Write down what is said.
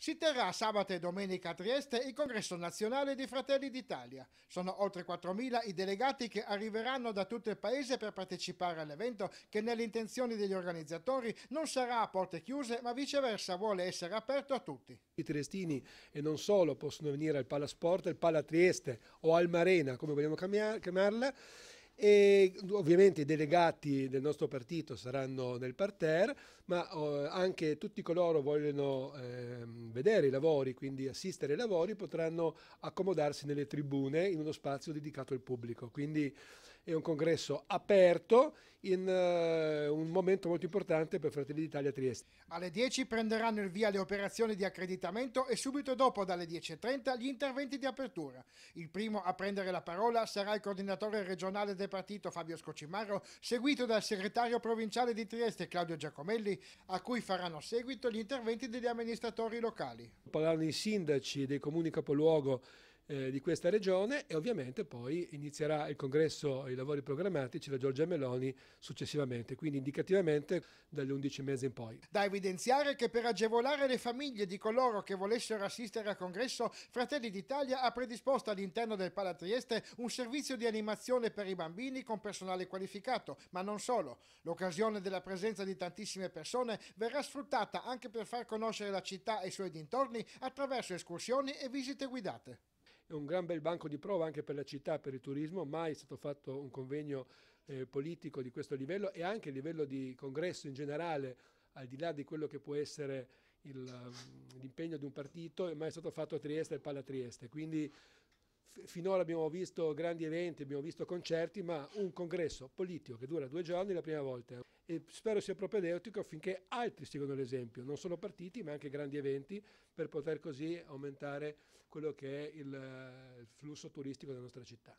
Si terrà sabato e domenica a Trieste il congresso nazionale di Fratelli d'Italia. Sono oltre 4.000 i delegati che arriveranno da tutto il paese per partecipare all'evento che nelle intenzioni degli organizzatori non sarà a porte chiuse ma viceversa vuole essere aperto a tutti. I triestini e non solo possono venire al Palasport, al Pala Trieste o al Marena come vogliamo chiamarla e ovviamente i delegati del nostro partito saranno nel parterre, ma oh, anche tutti coloro che vogliono eh, vedere i lavori, quindi assistere ai lavori, potranno accomodarsi nelle tribune in uno spazio dedicato al pubblico. Quindi è un congresso aperto in uh, un momento molto importante per Fratelli d'Italia Trieste. Alle 10 prenderanno il via le operazioni di accreditamento e subito dopo dalle 10.30 gli interventi di apertura. Il primo a prendere la parola sarà il coordinatore regionale del partito Fabio Scocimaro, seguito dal segretario provinciale di Trieste Claudio Giacomelli, a cui faranno seguito gli interventi degli amministratori locali. Parlano i sindaci dei comuni capoluogo eh, di questa regione e ovviamente poi inizierà il congresso i lavori programmatici da Giorgia Meloni successivamente, quindi indicativamente dagli 11 mesi in poi. Da evidenziare che per agevolare le famiglie di coloro che volessero assistere al congresso, Fratelli d'Italia ha predisposto all'interno del Trieste un servizio di animazione per i bambini con personale qualificato, ma non solo. L'occasione della presenza di tantissime persone verrà sfruttata anche per far conoscere la città e i suoi dintorni attraverso escursioni e visite guidate è un gran bel banco di prova anche per la città, per il turismo, mai è stato fatto un convegno eh, politico di questo livello e anche a livello di congresso in generale, al di là di quello che può essere mm, l'impegno di un partito, è mai stato fatto a Trieste e Palla Trieste. Quindi finora abbiamo visto grandi eventi, abbiamo visto concerti, ma un congresso politico che dura due giorni è la prima volta. E spero sia propedeutico affinché altri seguano l'esempio, non solo partiti, ma anche grandi eventi, per poter così aumentare quello che è il, eh, il flusso turistico della nostra città.